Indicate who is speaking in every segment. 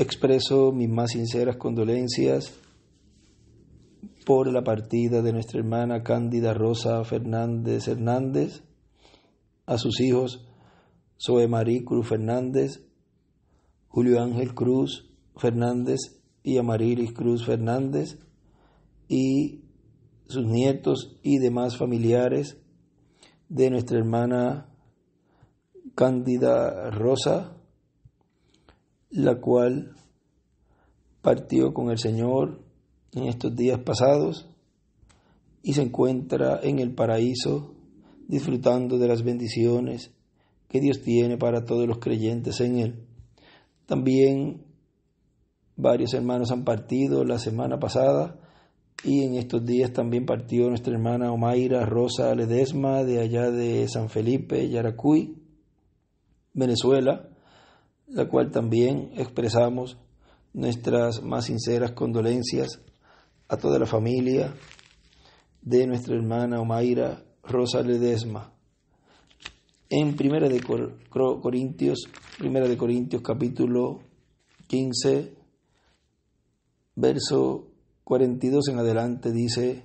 Speaker 1: Expreso mis más sinceras condolencias por la partida de nuestra hermana Cándida Rosa Fernández Hernández, a sus hijos Zoe Marí Cruz Fernández, Julio Ángel Cruz Fernández y Amarilis Cruz Fernández, y sus nietos y demás familiares de nuestra hermana Cándida Rosa la cual partió con el Señor en estos días pasados y se encuentra en el paraíso disfrutando de las bendiciones que Dios tiene para todos los creyentes en Él. También varios hermanos han partido la semana pasada y en estos días también partió nuestra hermana Omaira Rosa Ledesma de allá de San Felipe, Yaracuy, Venezuela la cual también expresamos nuestras más sinceras condolencias a toda la familia de nuestra hermana Omaira Rosa Ledesma. En Primera de Corintios, Primera de Corintios capítulo 15, verso 42 en adelante dice,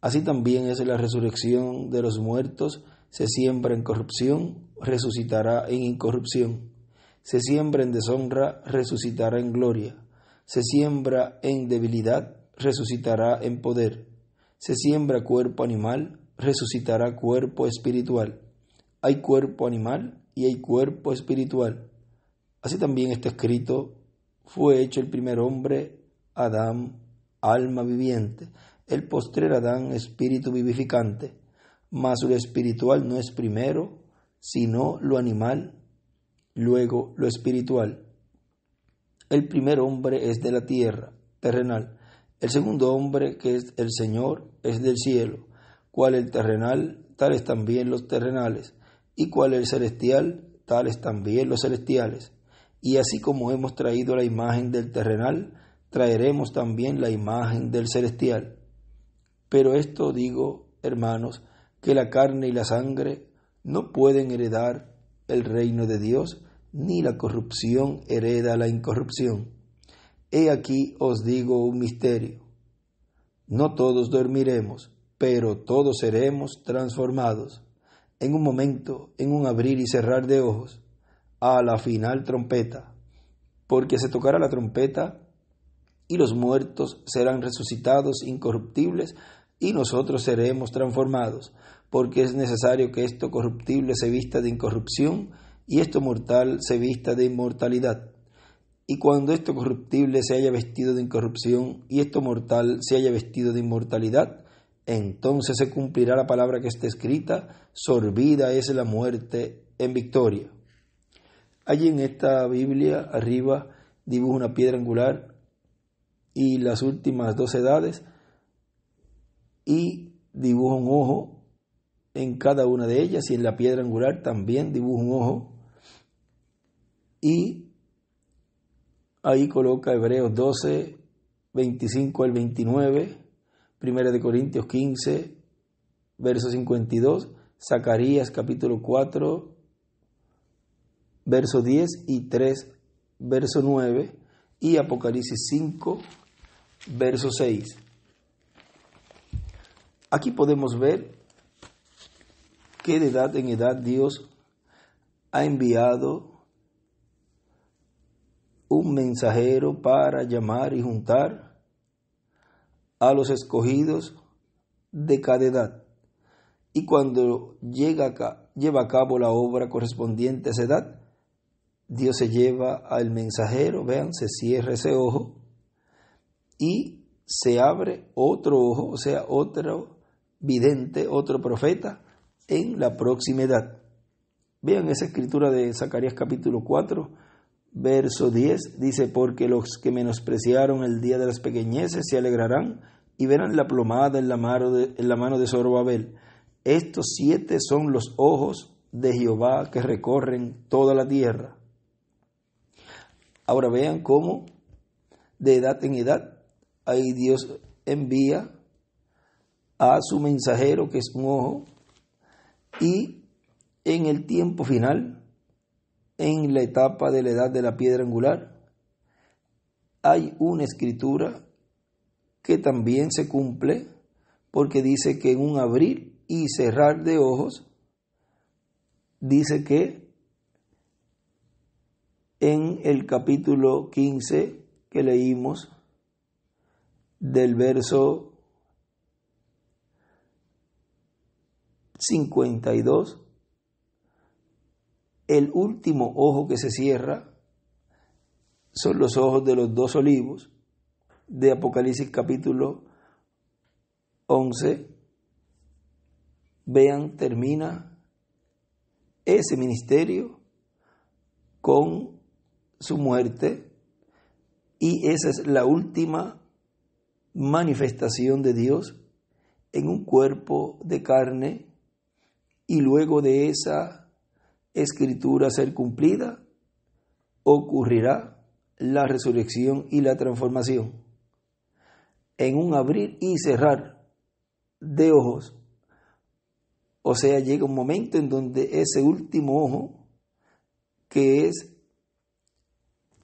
Speaker 1: así también es la resurrección de los muertos, se siembra en corrupción, resucitará en incorrupción. Se siembra en deshonra, resucitará en gloria. Se siembra en debilidad, resucitará en poder. Se siembra cuerpo animal, resucitará cuerpo espiritual. Hay cuerpo animal y hay cuerpo espiritual. Así también está escrito, fue hecho el primer hombre, Adán, alma viviente, el postrer Adán, espíritu vivificante. Mas lo espiritual no es primero, sino lo animal, luego lo espiritual. El primer hombre es de la tierra, terrenal. El segundo hombre, que es el Señor, es del cielo. Cual el terrenal, tales también los terrenales. Y cual el celestial, tales también los celestiales. Y así como hemos traído la imagen del terrenal, traeremos también la imagen del celestial. Pero esto digo, hermanos, que la carne y la sangre no pueden heredar el reino de Dios, ni la corrupción hereda la incorrupción. He aquí os digo un misterio. No todos dormiremos, pero todos seremos transformados. En un momento, en un abrir y cerrar de ojos, a la final trompeta. Porque se tocará la trompeta y los muertos serán resucitados incorruptibles y nosotros seremos transformados. Porque es necesario que esto corruptible se vista de incorrupción y esto mortal se vista de inmortalidad. Y cuando esto corruptible se haya vestido de incorrupción y esto mortal se haya vestido de inmortalidad, entonces se cumplirá la palabra que está escrita, sorbida es la muerte en victoria. Allí en esta Biblia, arriba, dibujo una piedra angular y las últimas dos edades y dibujo un ojo en cada una de ellas y en la piedra angular también dibujo un ojo y ahí coloca Hebreos 12, 25 al 29, 1 de Corintios 15, verso 52, Zacarías capítulo 4, verso 10 y 3, verso 9, y Apocalipsis 5, verso 6. Aquí podemos ver que de edad en edad Dios ha enviado un mensajero para llamar y juntar a los escogidos de cada edad. Y cuando llega lleva a cabo la obra correspondiente a esa edad, Dios se lleva al mensajero, vean, se cierra ese ojo y se abre otro ojo, o sea, otro vidente, otro profeta en la próxima edad. Vean esa escritura de Zacarías capítulo 4 verso 10 dice, porque los que menospreciaron el día de las pequeñeces se alegrarán y verán la plomada en la, mano de, la mano de Zorobabel. Estos siete son los ojos de Jehová que recorren toda la tierra. Ahora vean cómo de edad en edad ahí Dios envía a su mensajero que es un ojo y en el tiempo final en la etapa de la edad de la piedra angular, hay una escritura que también se cumple porque dice que en un abrir y cerrar de ojos, dice que en el capítulo 15 que leímos del verso 52 el último ojo que se cierra son los ojos de los dos olivos de Apocalipsis capítulo 11. Vean, termina ese ministerio con su muerte y esa es la última manifestación de Dios en un cuerpo de carne y luego de esa escritura ser cumplida, ocurrirá la resurrección y la transformación. En un abrir y cerrar de ojos. O sea, llega un momento en donde ese último ojo, que es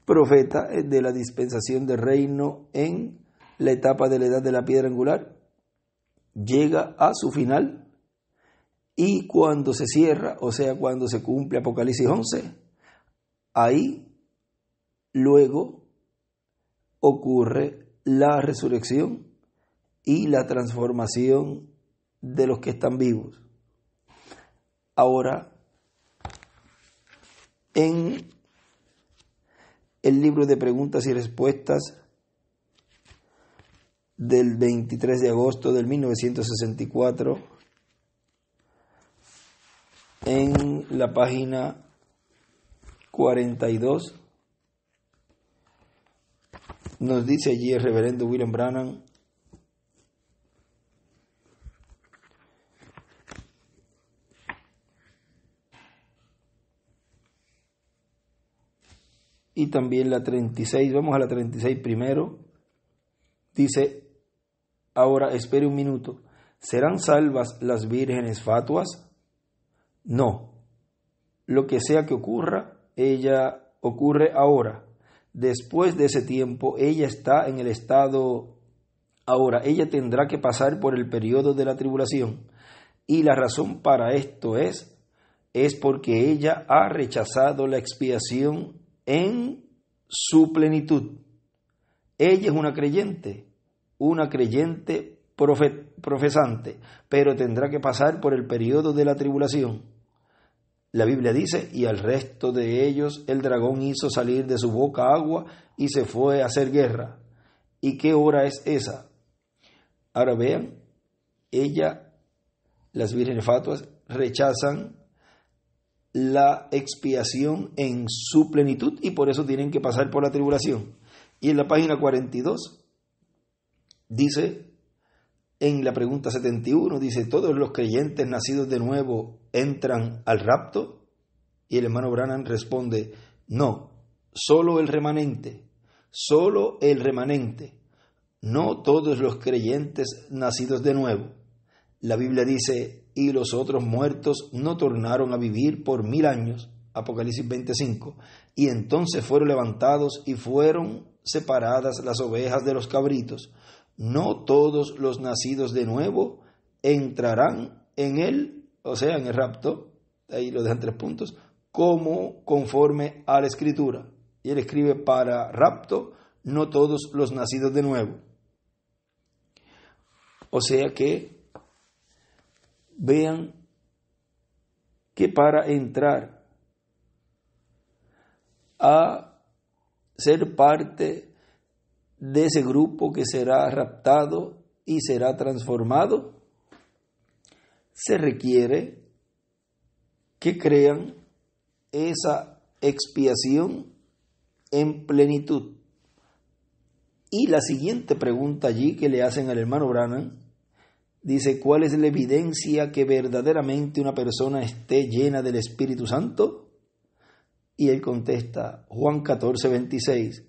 Speaker 1: profeta de la dispensación del reino en la etapa de la edad de la piedra angular, llega a su final y cuando se cierra, o sea, cuando se cumple Apocalipsis 11, ahí luego ocurre la resurrección y la transformación de los que están vivos. Ahora, en el libro de preguntas y respuestas del 23 de agosto del 1964, en la página 42. Nos dice allí el reverendo William Brannan. Y también la 36, vamos a la 36 primero. Dice, ahora espere un minuto, ¿serán salvas las vírgenes fatuas? No. Lo que sea que ocurra, ella ocurre ahora. Después de ese tiempo, ella está en el estado ahora. Ella tendrá que pasar por el periodo de la tribulación. Y la razón para esto es, es porque ella ha rechazado la expiación en su plenitud. Ella es una creyente, una creyente profesante, pero tendrá que pasar por el periodo de la tribulación. La Biblia dice, y al resto de ellos el dragón hizo salir de su boca agua y se fue a hacer guerra. ¿Y qué hora es esa? Ahora vean, ella, las vírgenes fatuas, rechazan la expiación en su plenitud y por eso tienen que pasar por la tribulación. Y en la página 42 dice en la pregunta 71, dice, ¿todos los creyentes nacidos de nuevo entran al rapto? Y el hermano Branham responde, no, solo el remanente, solo el remanente, no todos los creyentes nacidos de nuevo. La Biblia dice, y los otros muertos no tornaron a vivir por mil años, Apocalipsis 25, y entonces fueron levantados y fueron separadas las ovejas de los cabritos no todos los nacidos de nuevo entrarán en él, o sea, en el rapto, ahí lo dejan tres puntos, como conforme a la escritura. Y él escribe para rapto, no todos los nacidos de nuevo. O sea que vean que para entrar a ser parte de ese grupo que será raptado y será transformado, se requiere que crean esa expiación en plenitud. Y la siguiente pregunta allí que le hacen al hermano Branham dice, ¿cuál es la evidencia que verdaderamente una persona esté llena del Espíritu Santo? Y él contesta, Juan 14, 26,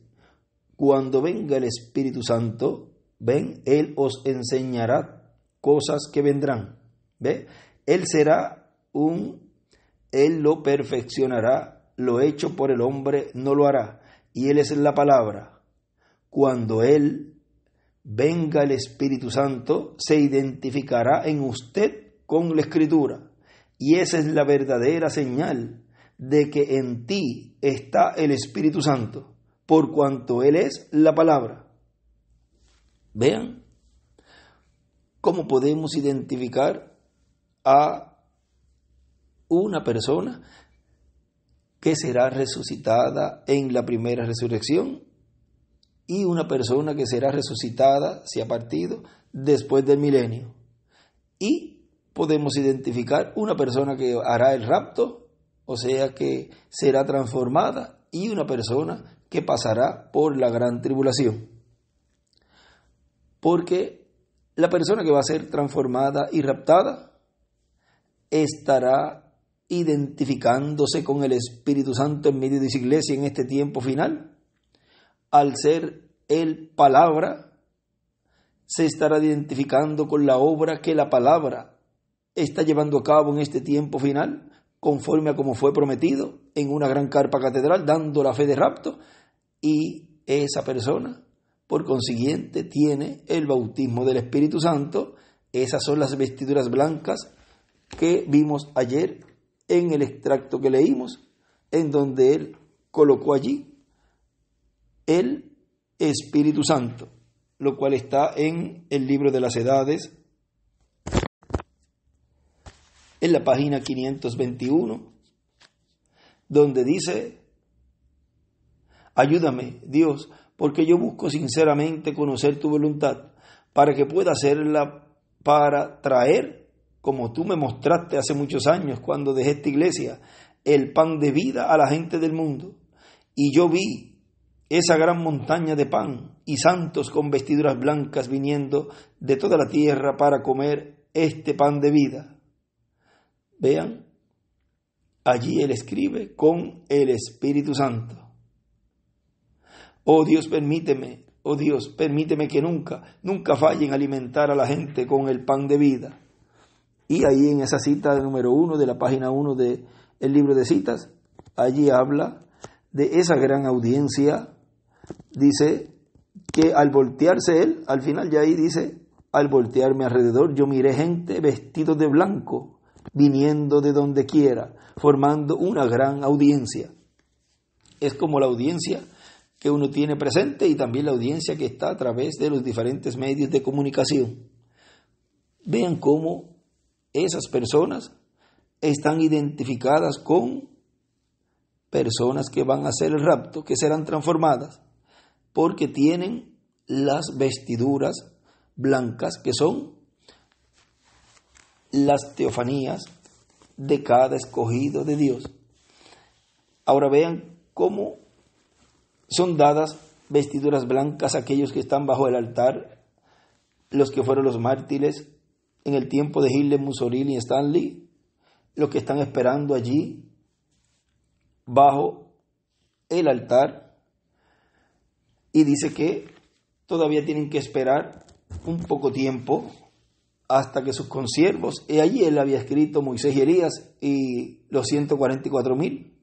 Speaker 1: cuando venga el Espíritu Santo, ven, Él os enseñará cosas que vendrán. ¿Ve? Él será un, Él lo perfeccionará, lo hecho por el hombre no lo hará. Y Él es la palabra. Cuando Él venga el Espíritu Santo, se identificará en usted con la escritura. Y esa es la verdadera señal de que en ti está el Espíritu Santo por cuanto Él es la palabra. Vean cómo podemos identificar a una persona que será resucitada en la primera resurrección y una persona que será resucitada, si ha partido, después del milenio. Y podemos identificar una persona que hará el rapto, o sea que será transformada, y una persona que pasará por la gran tribulación. Porque la persona que va a ser transformada y raptada estará identificándose con el Espíritu Santo en medio de su iglesia en este tiempo final. Al ser el palabra, se estará identificando con la obra que la palabra está llevando a cabo en este tiempo final, conforme a como fue prometido, en una gran carpa catedral, dando la fe de rapto y esa persona, por consiguiente, tiene el bautismo del Espíritu Santo. Esas son las vestiduras blancas que vimos ayer en el extracto que leímos, en donde él colocó allí el Espíritu Santo, lo cual está en el libro de las edades, en la página 521, donde dice Ayúdame, Dios, porque yo busco sinceramente conocer tu voluntad, para que pueda hacerla para traer, como tú me mostraste hace muchos años cuando dejé esta iglesia, el pan de vida a la gente del mundo. Y yo vi esa gran montaña de pan y santos con vestiduras blancas viniendo de toda la tierra para comer este pan de vida. Vean, allí él escribe con el Espíritu Santo. Oh Dios, permíteme, oh Dios, permíteme que nunca, nunca fallen alimentar a la gente con el pan de vida. Y ahí en esa cita número uno de la página uno del el libro de citas, allí habla de esa gran audiencia. Dice que al voltearse él, al final ya ahí dice, al voltearme alrededor, yo miré gente vestida de blanco, viniendo de donde quiera, formando una gran audiencia. Es como la audiencia que uno tiene presente y también la audiencia que está a través de los diferentes medios de comunicación. Vean cómo esas personas están identificadas con personas que van a hacer el rapto, que serán transformadas, porque tienen las vestiduras blancas que son las teofanías de cada escogido de Dios. Ahora vean cómo son dadas vestiduras blancas a aquellos que están bajo el altar, los que fueron los mártires en el tiempo de Hitler, Mussolini y Stanley, los que están esperando allí bajo el altar. Y dice que todavía tienen que esperar un poco tiempo hasta que sus consiervos, y allí él había escrito Moisés y y los 144 mil,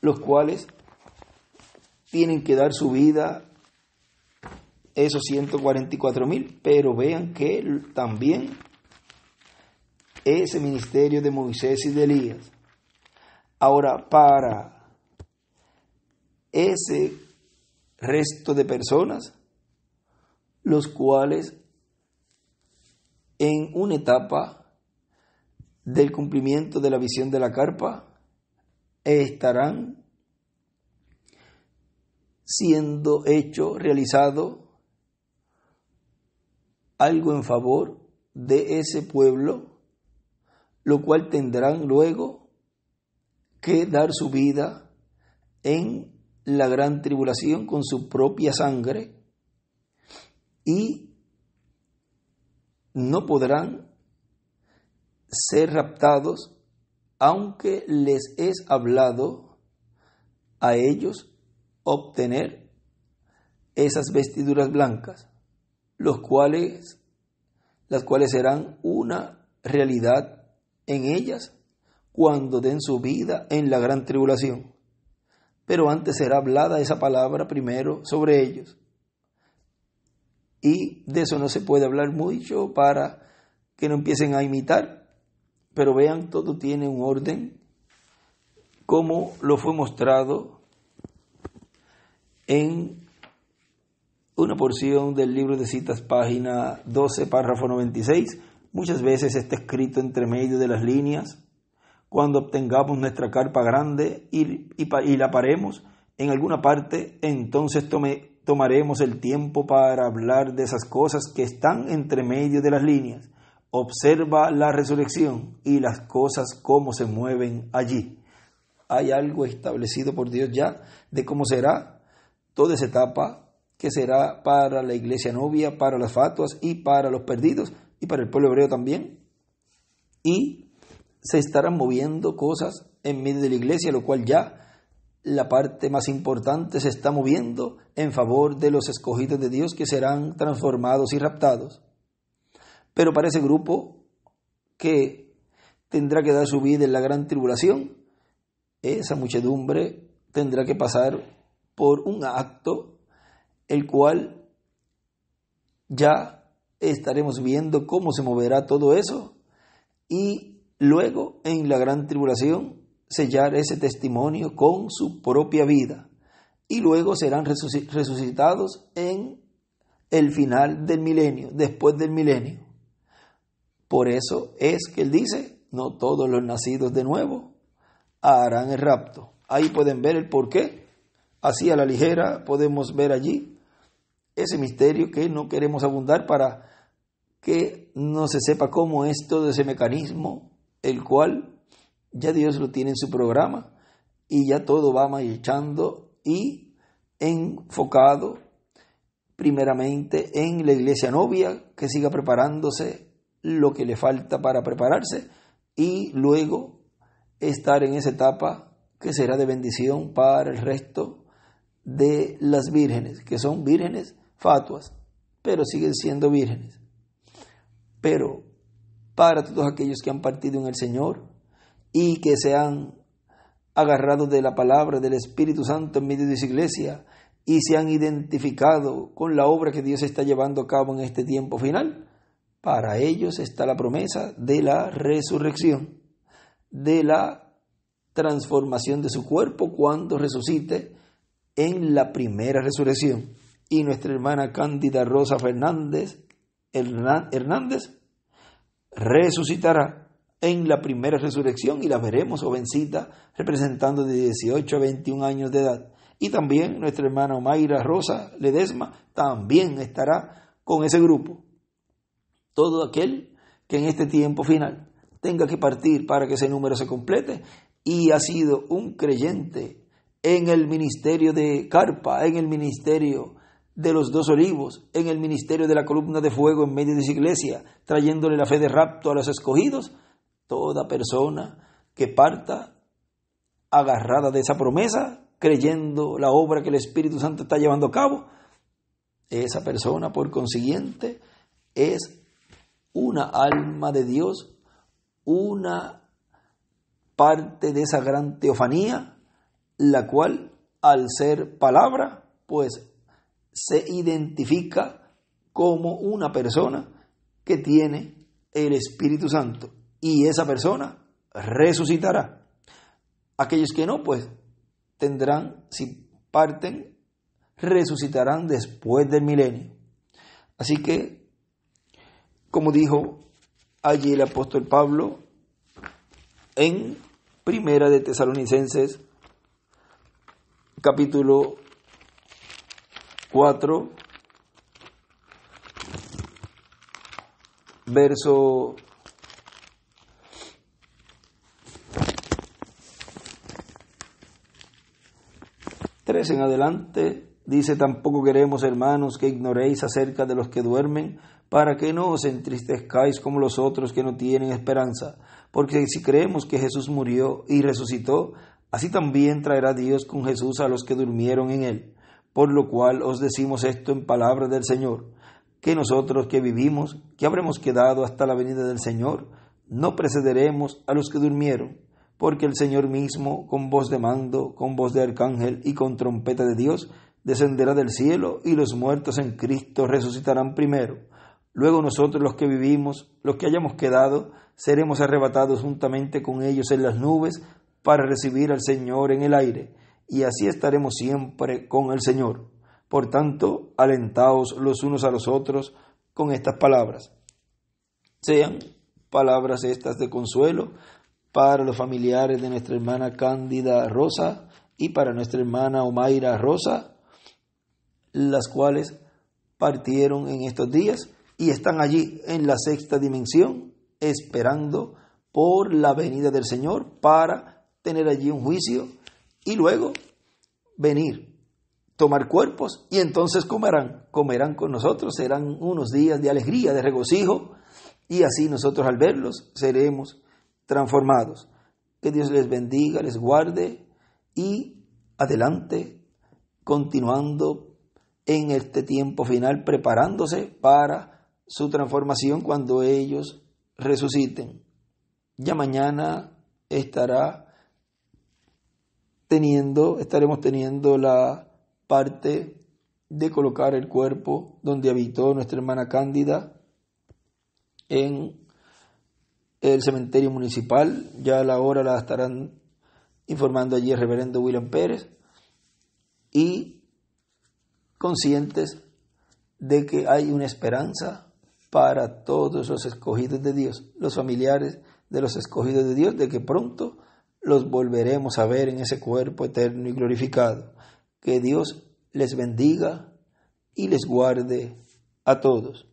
Speaker 1: los cuales tienen que dar su vida esos 144 mil, pero vean que también ese ministerio de Moisés y de Elías. Ahora, para ese resto de personas, los cuales en una etapa del cumplimiento de la visión de la carpa estarán siendo hecho, realizado algo en favor de ese pueblo, lo cual tendrán luego que dar su vida en la gran tribulación con su propia sangre y no podrán ser raptados aunque les es hablado a ellos obtener esas vestiduras blancas, los cuales, las cuales serán una realidad en ellas cuando den su vida en la gran tribulación. Pero antes será hablada esa palabra primero sobre ellos. Y de eso no se puede hablar mucho para que no empiecen a imitar, pero vean, todo tiene un orden, como lo fue mostrado en una porción del libro de citas, página 12, párrafo 96. Muchas veces está escrito entre medio de las líneas. Cuando obtengamos nuestra carpa grande y, la paremos en alguna parte, entonces tome, tomaremos el tiempo para hablar de esas cosas que están entre medio de las líneas. Observa la resurrección y las cosas cómo se mueven allí. Hay algo establecido por Dios ya de cómo será toda esa etapa que será para la iglesia novia, para las fatuas y para los perdidos y para el pueblo hebreo también. Y se estarán moviendo cosas en medio de la iglesia, lo cual ya la parte más importante se está moviendo en favor de los escogidos de Dios que serán transformados y raptados. Pero para ese grupo que tendrá que dar su vida en la gran tribulación, esa muchedumbre tendrá que pasar por un acto, el cual ya estaremos viendo cómo se moverá todo eso y luego en la gran tribulación sellar ese testimonio con su propia vida y luego serán resucitados en el final del milenio, después del milenio. Por eso es que él dice, no todos los nacidos de nuevo harán el rapto. Ahí pueden ver el porqué así a la ligera podemos ver allí ese misterio que no queremos abundar para que no se sepa cómo es todo ese mecanismo, el cual ya Dios lo tiene en su programa y ya todo va marchando y enfocado primeramente en la iglesia novia que siga preparándose lo que le falta para prepararse y luego estar en esa etapa que será de bendición para el resto de las vírgenes, que son vírgenes fatuas, pero siguen siendo vírgenes. Pero para todos aquellos que han partido en el Señor y que se han agarrado de la palabra del Espíritu Santo en medio de su iglesia y se han identificado con la obra que Dios está llevando a cabo en este tiempo final, para ellos está la promesa de la resurrección, de la transformación de su cuerpo cuando resucite en la primera resurrección. Y nuestra hermana Cándida Rosa Fernández Hernández resucitará en la primera resurrección y la veremos jovencita representando de 18 a 21 años de edad. Y también nuestra hermana Mayra Rosa Ledesma también estará con ese grupo. Todo aquel que en este tiempo final tenga que partir para que ese número se complete y ha sido un creyente en el ministerio de Carpa, en el ministerio de los dos olivos, en el ministerio de la columna de fuego en medio de su iglesia, trayéndole la fe de rapto a los escogidos, toda persona que parta agarrada de esa promesa, creyendo la obra que el Espíritu Santo está llevando a cabo, esa persona por consiguiente es una alma de Dios, una parte de esa gran teofanía la cual al ser palabra, pues se identifica como una persona que tiene el Espíritu Santo y esa persona resucitará. Aquellos que no, pues tendrán, si parten, resucitarán después del milenio. Así que, como dijo allí el apóstol Pablo en Primera de Tesalonicenses capítulo 4, verso 3 en adelante. Dice, tampoco queremos, hermanos, que ignoréis acerca de los que duermen, para que no os entristezcáis como los otros que no tienen esperanza. Porque si creemos que Jesús murió y resucitó, Así también traerá Dios con Jesús a los que durmieron en él. Por lo cual os decimos esto en palabra del Señor, que nosotros que vivimos, que habremos quedado hasta la venida del Señor, no precederemos a los que durmieron, porque el Señor mismo, con voz de mando, con voz de arcángel y con trompeta de Dios, descenderá del cielo y los muertos en Cristo resucitarán primero. Luego nosotros los que vivimos, los que hayamos quedado, seremos arrebatados juntamente con ellos en las nubes para recibir al Señor en el aire, y así estaremos siempre con el Señor. Por tanto, alentaos los unos a los otros con estas palabras. Sean palabras estas de consuelo para los familiares de nuestra hermana Cándida Rosa y para nuestra hermana Omaira Rosa, las cuales partieron en estos días y están allí en la sexta dimensión esperando por la venida del Señor para tener allí un juicio y luego venir, tomar cuerpos y entonces comerán, comerán con nosotros, serán unos días de alegría, de regocijo y así nosotros al verlos seremos transformados. Que Dios les bendiga, les guarde y adelante, continuando en este tiempo final, preparándose para su transformación cuando ellos resuciten. Ya mañana estará estaremos teniendo la parte de colocar el cuerpo donde habitó nuestra hermana Cándida en el cementerio municipal. Ya a la hora la estarán informando allí el reverendo William Pérez. Y conscientes de que hay una esperanza para todos los escogidos de Dios, los familiares de los escogidos de Dios, de que pronto los volveremos a ver en ese cuerpo eterno y glorificado. Que Dios les bendiga y les guarde a todos.